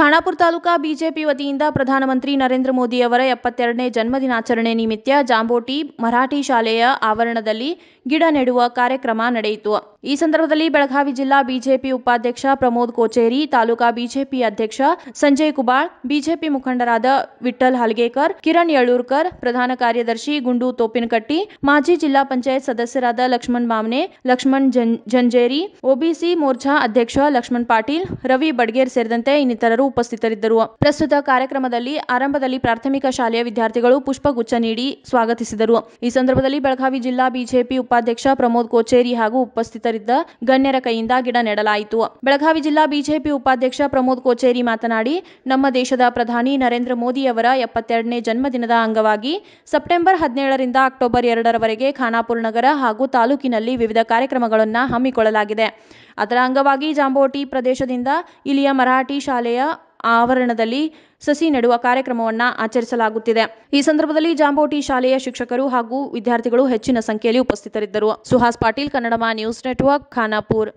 Khanapur taluka BJP ವತಿಯಿಂದ ಪ್ರಧಾನಮಂತ್ರಿ ನರೇಂದ್ರ ಮೋದಿ ಅವರ ಎಪ್ಪತ್ತೆರಡನೇ ಜನ್ಮ ದಿನಾಚರಣೆ ನಿಮಿತ್ತ ಜಾಂಬೋಟಿ ಮರಾಠಿ ಶಾಲೆಯ ಆವರಣದಲ್ಲಿ ಗಿಡ ನೆಡುವ ಕಾರ್ಯಕ್ರಮ ನಡೆಯಿತು ಈ ಸಂದರ್ಭದಲ್ಲಿ ಬೆಳಗಾವಿ ಜಿಲ್ಲಾ ಬಿಜೆಪಿ ಉಪಾಧ್ಯಕ್ಷ ಪ್ರಮೋದ್ ಕೋಚೇರಿ ತಾಲೂಕಾ ಬಿಜೆಪಿ ಅಧ್ಯಕ್ಷ ಸಂಜಯ್ ಕುಬಾಳ್ ಬಿಜೆಪಿ ಮುಖಂಡರಾದ ವಿಠಲ್ ಹಲ್ಗೇಕರ್ ಕಿರಣ್ ಯಳೂರ್ಕರ್ ಪ್ರಧಾನ ಕಾರ್ಯದರ್ಶಿ ಗುಂಡು ತೋಪಿನಕಟ್ಟಿ ಮಾಜಿ ಜಿಲ್ಲಾ ಪಂಚಾಯತ್ ಸದಸ್ಯರಾದ ಲಕ್ಷ್ಮಣ್ ಮಾಮ್ನೆ ಲಕ್ಷ್ಮಣ್ ಜಂಜೇರಿ ಒಬಿಸಿ ಮೋರ್ಚಾ ಅಧ್ಯಕ್ಷ ಲಕ್ಷ್ಮಣ್ ಪಾಟೀಲ್ ರವಿ ಬಡ್ಗೇರ್ ಸೇರಿದಂತೆ ಇನ್ನಿತರರು ಉಪಸ್ಥಿತರಿದ್ದರು ಪ್ರಸ್ತುತ ಕಾರ್ಯಕ್ರಮದಲ್ಲಿ ಆರಂಭದಲ್ಲಿ ಪ್ರಾಥಮಿಕ ಶಾಲೆಯ ವಿದ್ಯಾರ್ಥಿಗಳು ಪುಷ್ಪಗುಚ್ಛ ನೀಡಿ ಸ್ವಾಗತಿಸಿದರು ಈ ಸಂದರ್ಭದಲ್ಲಿ ಬೆಳಗಾವಿ ಜಿಲ್ಲಾ ಬಿಜೆಪಿ ಉಪಾಧ್ಯಕ್ಷ ಪ್ರಮೋದ್ ಕೋಚೇರಿ ಹಾಗೂ ಉಪಸ್ಥಿತರಿದ್ದ ಗಣ್ಯರ ಕೈಯಿಂದ ಗಿಡ ನೆಡಲಾಯಿತು ಬೆಳಗಾವಿ ಜಿಲ್ಲಾ ಬಿಜೆಪಿ ಉಪಾಧ್ಯಕ್ಷ ಪ್ರಮೋದ್ ಕೋಚೇರಿ ಮಾತನಾಡಿ ನಮ್ಮ ದೇಶದ ಪ್ರಧಾನಿ ನರೇಂದ್ರ ಮೋದಿಯವರ ಎಪ್ಪತ್ತೆರಡನೇ ಜನ್ಮದಿನದ ಅಂಗವಾಗಿ ಸೆಪ್ಟೆಂಬರ್ ಹದಿನೇಳರಿಂದ ಅಕ್ಟೋಬರ್ ಎರಡರವರೆಗೆ ಖಾನಾಪುರ ನಗರ ಹಾಗೂ ತಾಲೂಕಿನಲ್ಲಿ ವಿವಿಧ ಕಾರ್ಯಕ್ರಮಗಳನ್ನು ಹಮ್ಮಿಕೊಳ್ಳಲಾಗಿದೆ ಅದರ ಅಂಗವಾಗಿ ಜಾಂಬೋಟಿ ಪ್ರದೇಶದಿಂದ ಇಲ್ಲಿಯ ಮರಾಠಿ ಶಾಲೆಯ ಆವರಣದಲ್ಲಿ ಸಸಿ ನೆಡುವ ಕಾರ್ಯಕ್ರಮವನ್ನು ಆಚರಿಸಲಾಗುತ್ತಿದೆ ಈ ಸಂದರ್ಭದಲ್ಲಿ ಜಾಂಬೋಟಿ ಶಾಲೆಯ ಶಿಕ್ಷಕರು ಹಾಗೂ ವಿದ್ಯಾರ್ಥಿಗಳು ಹೆಚ್ಚಿನ ಸಂಖ್ಯೆಯಲ್ಲಿ ಉಪಸ್ಥಿತರಿದ್ದರು ಸುಹಾಸ್ ಪಾಟೀಲ್ ಕನ್ನಡಮ ನ್ಯೂಸ್ ನೆಟ್ವರ್ಕ್ ಖಾನಾಪುರ್